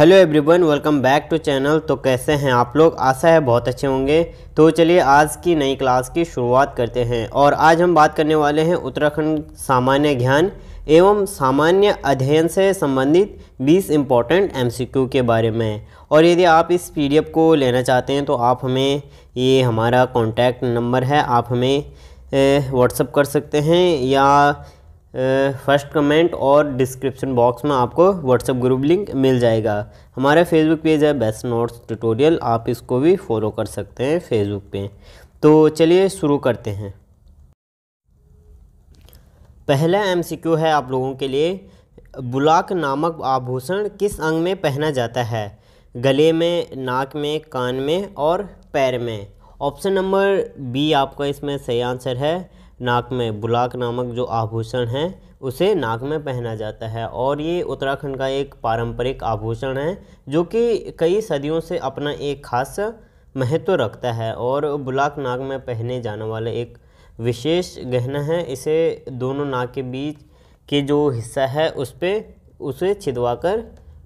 hello everyone welcome back to channel तो कैसे हैं आप लोग आशा है बहुत अच्छे होंगे तो चलिए आज की नई क्लास की शुरुआत करते हैं और आज हम बात करने वाले हैं उत्तराखंड सामान्य ज्ञान एवं सामान्य अध्ययन से संबंधित 20 इम्पॉर्टेंट एमसीक्यू के बारे में और यदि आप इस पीडीएफ को लेना चाहते हैं तो आप हमें ये हमारा कॉन्टैक्ट नंबर है आप हमें व्हाट्सअप कर सकते हैं या फर्स्ट कमेंट और डिस्क्रिप्शन बॉक्स में आपको व्हाट्सएप ग्रुप लिंक मिल जाएगा हमारा फेसबुक पेज है बेस्ट नोट्स ट्यूटोरियल आप इसको भी फॉलो कर सकते हैं फेसबुक पे तो चलिए शुरू करते हैं पहला एमसीक्यू है आप लोगों के लिए बुलाक नामक आभूषण किस अंग में पहना जाता है गले में नाक में कान में और पैर में ऑप्शन नंबर बी आपका इसमें सही आंसर है नाक में बुलाक नामक जो आभूषण है उसे नाक में पहना जाता है और ये उत्तराखंड का एक पारंपरिक आभूषण है जो कि कई सदियों से अपना एक खास महत्व रखता है और बुलाक नाक में पहने जाने वाला एक विशेष गहना है इसे दोनों नाक के बीच के जो हिस्सा है उस पर उसे छिदवा कर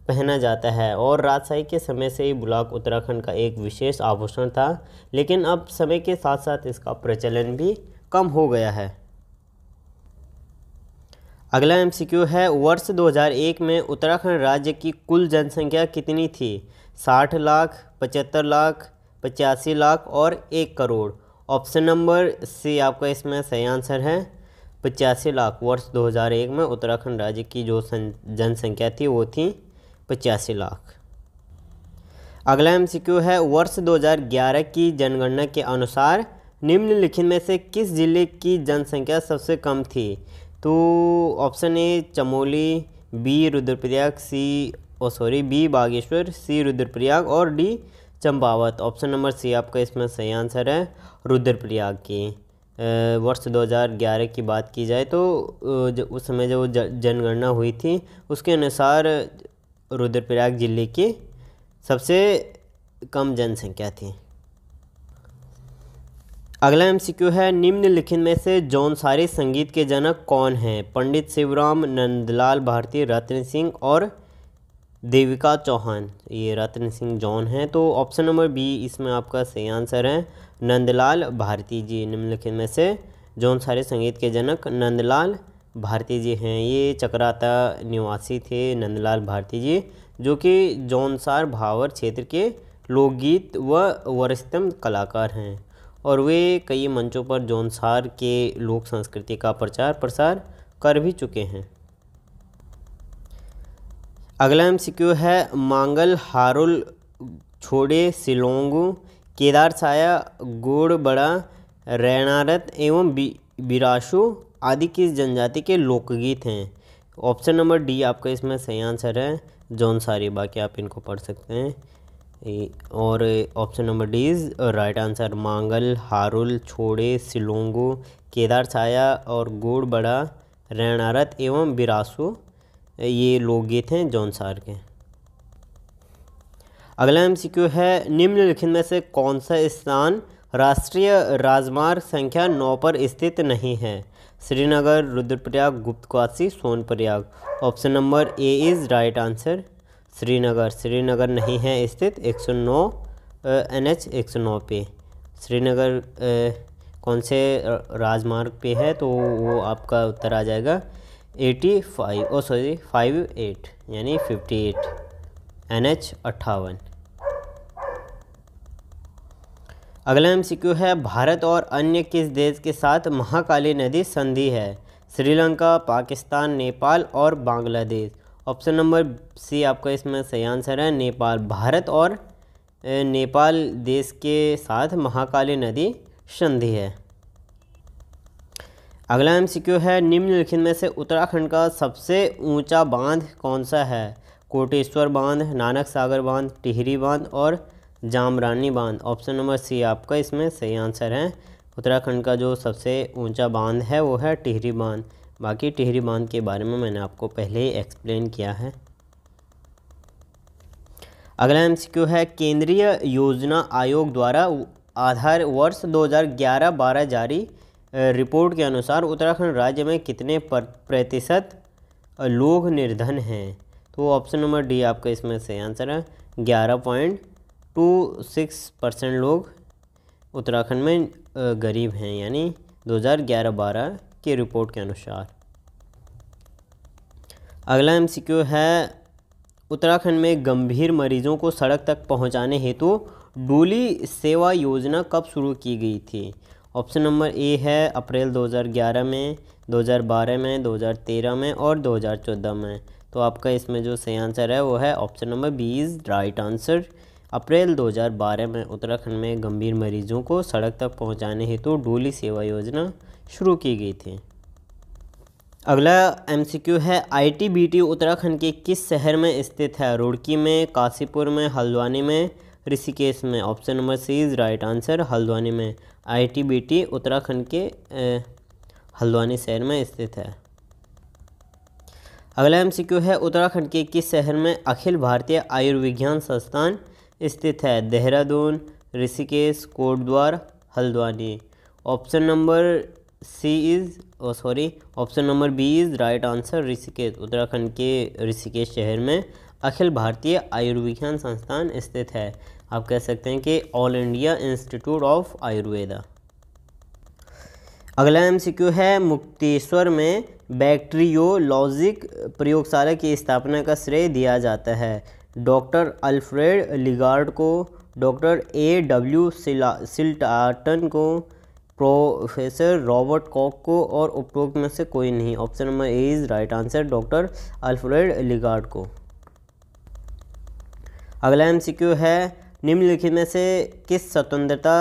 पहना जाता है और राजशाही के समय से ही बुलाक उत्तराखंड का एक विशेष आभूषण था लेकिन अब समय के साथ साथ इसका प्रचलन भी कम हो गया है अगला एमसीक्यू है वर्ष 2001 में उत्तराखंड राज्य की कुल जनसंख्या कितनी थी 60 लाख पचहत्तर लाख पचासी लाख और एक करोड़ ऑप्शन नंबर सी आपका इसमें सही आंसर है पचासी लाख वर्ष 2001 में उत्तराखंड राज्य की जो जनसंख्या थी वो थी पचासी लाख अगला एमसीक्यू है वर्ष 2011 की जनगणना के अनुसार निम्नलिखित में से किस ज़िले की जनसंख्या सबसे कम थी तो option A Chamoli B Rudraprayag C oh sorry B Bageshwar C Rudraprayag और D Champawat option number C आपका इसमें सही आंसर है रुद्रप्रयाग की वर्ष 2011 की बात की जाए तो उस समय जो जनगणना हुई थी उसके अनुसार रुद्रप्रयाग जिले की सबसे कम जनसंख्या थी अगला एमसीक्यू है निम्नलिखित में से सारे संगीत के जनक कौन हैं पंडित शिवराम नंदलाल भारती रत्न सिंह और देविका चौहान ये रत्न सिंह जौन हैं तो ऑप्शन नंबर बी इसमें आपका सही आंसर है नंदलाल भारती जी निम्नलिखित में से जौन सारे संगीत के जनक नंदलाल भारती जी हैं ये चक्राता निवासी थे नंदलाल भारती जी जो कि जौनसार भावर क्षेत्र के लोकगीत व वरिष्ठतम कलाकार हैं और वे कई मंचों पर जौनसार के लोक संस्कृति का प्रचार प्रसार कर भी चुके हैं अगला एम है मांगल हारुल छोड़े सिलोंगू केदार साया गोड़बड़ा रैनारत एवं बिराशु आदि किस जनजाति के लोकगीत हैं ऑप्शन नंबर डी आपका इसमें सही आंसर है जौनसारी बाकी आप इनको पढ़ सकते हैं और option number D is right answer मांगल हारुल छोड़े सिलोंगो केदार छाया और गोड़ बड़ा रैनारत एवं बिरासु uh, ये लोकगीत हैं जौनसार सार के अगला एम है निम्नलिखित में से कौन सा स्थान राष्ट्रीय राजमार्ग संख्या नौ पर स्थित नहीं है Srinagar Rudraprayag Guptkashi Sonprayag option number A is right answer Srinagar Srinagar नहीं है स्थित 109 एनएच 109 पे श्रीनगर कौन से राजमार्ग पे है तो वो आपका उत्तर आ जाएगा eighty five oh sorry five eight यानी फिफ्टी एट एन एच अट्ठावन अगला एम सी है भारत और अन्य किस देश के साथ महाकाली नदी संधि है श्रीलंका पाकिस्तान नेपाल और बांग्लादेश ऑप्शन नंबर सी आपका इसमें सही आंसर है नेपाल भारत और नेपाल देश के साथ महाकाली नदी संधि है अगला एम है निम्नलिखित में से उत्तराखंड का सबसे ऊंचा बांध कौन सा है कोटेश्वर बांध नानक सागर बांध टिहरी बांध और जामरानी बांध ऑप्शन नंबर सी आपका इसमें सही आंसर है उत्तराखंड का जो सबसे ऊंचा बांध है वो है टिहरी बांध बाकी टिहरी बांध के बारे में मैंने आपको पहले ही एक्सप्लेन किया है अगला एम है केंद्रीय योजना आयोग द्वारा आधार वर्ष 2011-12 जारी रिपोर्ट के अनुसार उत्तराखंड राज्य में कितने प्रतिशत लोग निर्धन हैं तो ऑप्शन नंबर डी आपका इसमें से आंसर है ग्यारह पॉइंट टू सिक्स परसेंट लोग उत्तराखंड में गरीब हैं यानी 2011-12 के रिपोर्ट के अनुसार अगला एम है उत्तराखंड में गंभीर मरीजों को सड़क तक पहुंचाने हेतु डूली सेवा योजना कब शुरू की गई थी ऑप्शन नंबर ए है अप्रैल 2011 में 2012 में 2013 में और 2014 में तो आपका इसमें जो सही आंसर है वो है option number B is right answer April 2012 में उत्तराखंड में गंभीर मरीजों को सड़क तक पहुंचाने हेतु डोली सेवा योजना शुरू की गई थी अगला एमसीक्यू है आईटीबीटी उत्तराखंड के किस शहर में स्थित है रुड़की में काशीपुर में हल्द्वानी में ऋषिकेश में option number C is right answer Haldwani में आईटीबीटी उत्तराखंड के हल्द्वानी शहर में स्थित है अगला एमसीक्यू है उत्तराखंड के किस शहर में अखिल भारतीय आयुर्विज्ञान संस्थान स्थित है Dehradun Rishikesh Kotdwar Haldwani option number C is sorry option number B is right answer Rishikesh Uttarakhand के ऋषिकेश शहर में अखिल भारतीय आयुर्विज्ञान संस्थान स्थित है आप कह सकते हैं कि all India institute of Ayurveda अगला एम है मुक्तेश्वर में बैक्टीरियोलॉजिक प्रयोगशाला की स्थापना का श्रेय दिया जाता है डॉक्टर अल्फ्रेड लिगार्ड को डॉक्टर ए डब्ल्यू सिल्टार्टन को प्रोफेसर रॉबर्ट कॉक को और उपरोक्त में से कोई नहीं option number A is right answer doctor Alfred लिगार्ड को अगला एम है निम्नलिखित में से किस स्वतंत्रता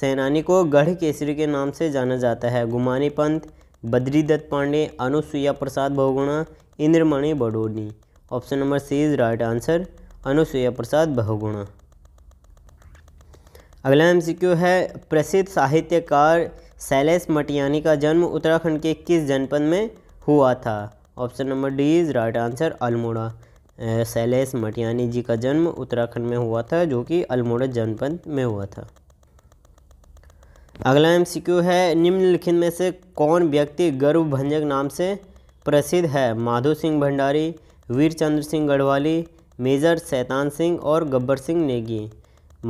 सेनानी को गढ़ केसरी के नाम से जाना जाता है Gumani Pant Badridatt Pandey Anusuya Prasad Bahuguna Indramani Badoni option number C is right answer Anusuya Prasad Bahuguna अगला एम है प्रसिद्ध साहित्यकार शैलेश मटियानी का जन्म उत्तराखंड के किस जनपद में हुआ था option number D is right answer Almora Shailesh Matiyani ji का जन्म उत्तराखंड में हुआ था जो कि अल्मोड़ा जनपद में हुआ था अगला एम है निम्नलिखित में से कौन व्यक्ति गर्भभंजक भंजक नाम से प्रसिद्ध है माधो सिंह भंडारी वीर चंद्र सिंह गढ़वाली मेजर सैतान सिंह और Gabbar Singh Negi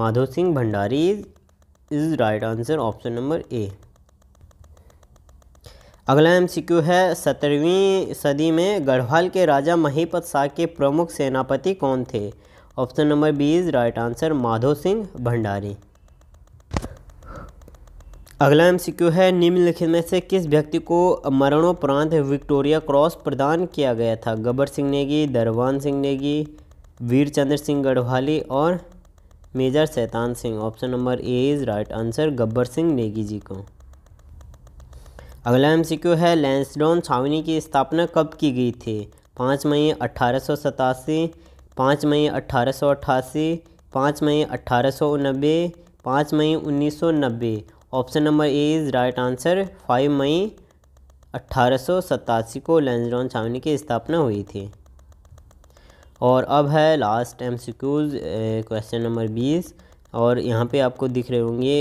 Madho Singh Bhandari is is right answer option number A अगला एम है सत्रहवीं सदी में गढ़वाल के राजा महीपत शाह के प्रमुख सेनापति कौन थे option number B is right answer Madho Singh Bhandari अगला एम है निम्नलिखित में से किस व्यक्ति को मरणोपरांत विक्टोरिया क्रॉस प्रदान किया गया था गबर सिंह नेगी दरवान सिंह नेगी वीर चंद्र सिंह गढ़वाली और major Shaitan Singh option number A is right answer Gabbar Singh Negi ji को अगला एम है लैंसडॉन छावनी की स्थापना कब की गई थी पाँच मई अट्ठारह सौ सतासी पाँच मई अट्ठारह सौ अट्ठासी पाँच मई अट्ठारह सौ नब्बे पाँच मई उन्नीस सौ नब्बे option number A is right answer five May अट्ठारह को लेंजरॉन छावनी की स्थापना हुई थी और अब है लास्ट एम क्वेश्चन नंबर बीस और यहाँ पे आपको दिख रहे होंगे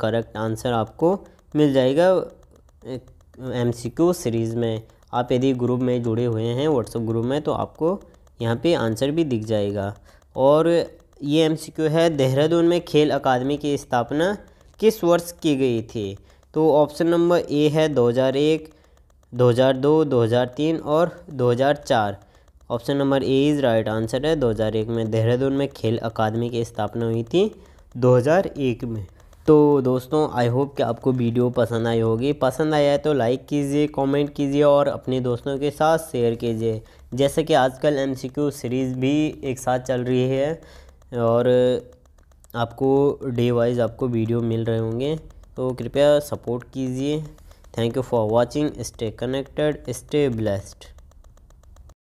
करेक्ट आंसर आपको मिल जाएगा एम सीरीज़ में आप यदि ग्रुप में जुड़े हुए हैं व्हाट्सअप ग्रुप में तो आपको यहाँ पे आंसर भी दिख जाएगा और ये एम है देहरादून में खेल अकादमी की स्थापना किस वर्ष की गई थी तो ऑप्शन नंबर ए है 2001, 2002, 2003 और 2004 option number A is right answer है 2001 में देहरादून में खेल अकादमी की स्थापना हुई थी 2001 में तो दोस्तों आई होप कि आपको वीडियो पसंद आई होगी पसंद आया है तो लाइक कीजिए कमेंट कीजिए और अपने दोस्तों के साथ शेयर कीजिए जैसे कि आजकल एमसीक्यू सीरीज़ भी एक साथ चल रही है और आपको डे वाइज आपको वीडियो मिल रहे होंगे तो कृपया सपोर्ट कीजिए thank you for watching stay connected stay blessed